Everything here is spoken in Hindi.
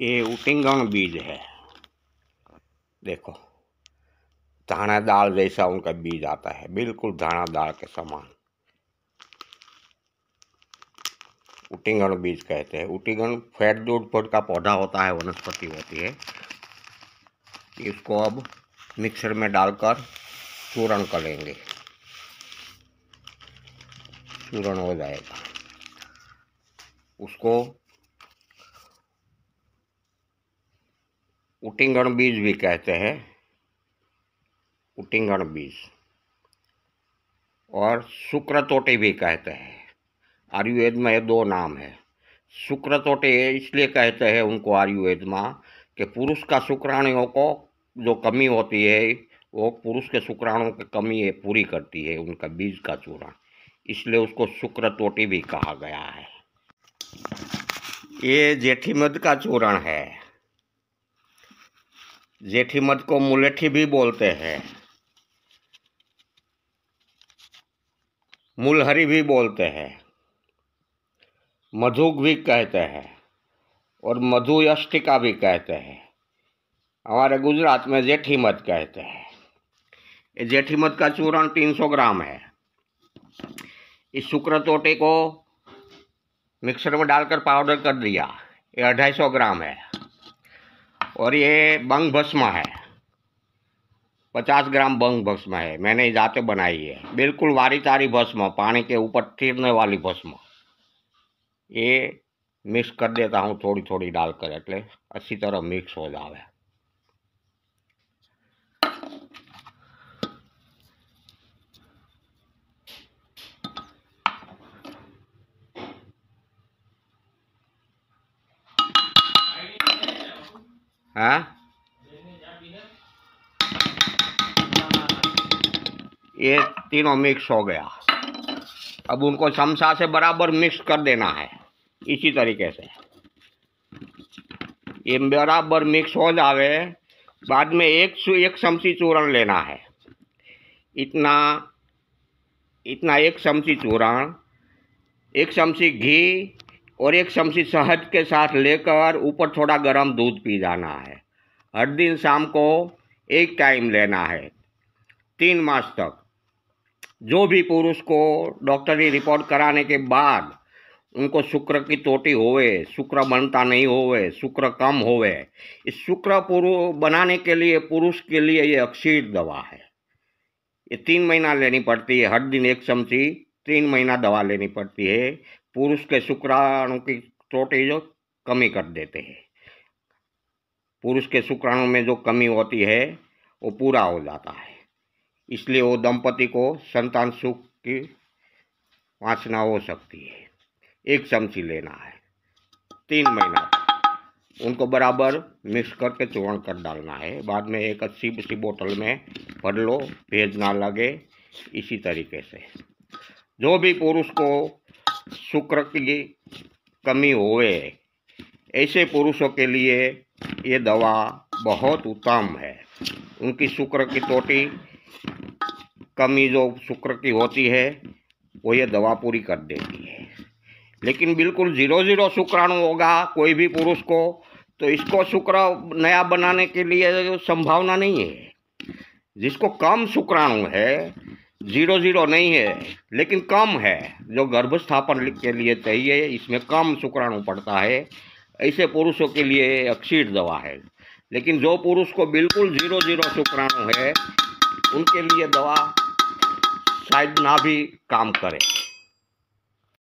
ये उटिंगण बीज है देखो धाना दाल जैसा उनका बीज आता है बिल्कुल धाना दाल के समान उटिंगण बीज कहते हैं उटिंगण फैट दूध फोट का पौधा होता है वनस्पति होती है इसको अब मिक्सर में डालकर चूरण करेंगे चूरण हो जाएगा उसको उटिंगण बीज भी कहते हैं उटिंगण बीज और शुक्रतोटे भी कहते हैं आयुर्वेद में ये दो नाम है शुक्रतोटे इसलिए कहते हैं उनको आयुर्वेद में कि पुरुष का शुक्राणुओं को जो कमी होती है वो पुरुष के शुक्राणुओं की कमी है पूरी करती है उनका बीज का चूरण इसलिए उसको शुक्रतोटी भी कहा गया है ये मध का चूरण है जेठी मध को मुलेठी भी बोलते हैं मूलहरी भी बोलते हैं मधु भी कहते हैं और यष्टिका भी कहते हैं हमारे गुजरात में जेठी मध कहते हैं जेठी मध का चूरण 300 ग्राम है इस शुक्र तोटे को मिक्सर में डालकर पाउडर कर दिया ये अढ़ाई सौ ग्राम है और ये बंग भस्मा है पचास ग्राम बंग भस्म है मैंने जाते बनाई है बिल्कुल वारी तारी भस्म पानी के ऊपर तिरने वाली भस्म ये मिक्स कर देता हूँ थोड़ी थोड़ी डालकर एट्ले अच्छी तरह मिक्स हो जावे हाँ? ये तीनों मिक्स हो गया अब उनको चमचा से बराबर मिक्स कर देना है इसी तरीके से ये बराबर मिक्स हो जावे बाद में एक एक चमची चूरण लेना है इतना इतना एक चमची चूरण एक चमची घी और एक चमची शहद के साथ लेकर ऊपर थोड़ा गर्म दूध पी जाना है हर दिन शाम को एक टाइम लेना है तीन मास तक जो भी पुरुष को डॉक्टरी रिपोर्ट कराने के बाद उनको शुक्र की टोटी होवे शुक्र बनता नहीं होवे शुक्र कम होवे इस शुक्र पुरु बनाने के लिए पुरुष के लिए ये अक्षीर दवा है ये तीन महीना लेनी पड़ती है हर दिन एक चमची तीन महीना दवा लेनी पड़ती है पुरुष के शुक्राणु की चोटी जो कमी कर देते हैं पुरुष के शुक्राणु में जो कमी होती है वो पूरा हो जाता है इसलिए वो दंपति को संतान सुख की वासना हो सकती है एक चमची लेना है तीन महीना उनको बराबर मिक्स करके चूर्ण कर डालना है बाद में एक अच्छी सी बोतल में भर लो भेज ना लगे इसी तरीके से जो भी पुरुष को शुक्र की कमी होवे ऐसे पुरुषों के लिए ये दवा बहुत उत्तम है उनकी शुक्र की टोटी कमी जो शुक्र की होती है वो ये दवा पूरी कर देती है लेकिन बिल्कुल जीरो जीरो शुक्राणु होगा कोई भी पुरुष को तो इसको शुक्र नया बनाने के लिए संभावना नहीं है जिसको कम शुक्राणु है जीरो जीरो नहीं है लेकिन कम है जो गर्भस्थापन के लिए चाहिए इसमें कम शुक्राणु पड़ता है ऐसे पुरुषों के लिए अक्सीड दवा है लेकिन जो पुरुष को बिल्कुल जीरो जीरो शुक्राणु है उनके लिए दवा शायद ना भी काम करें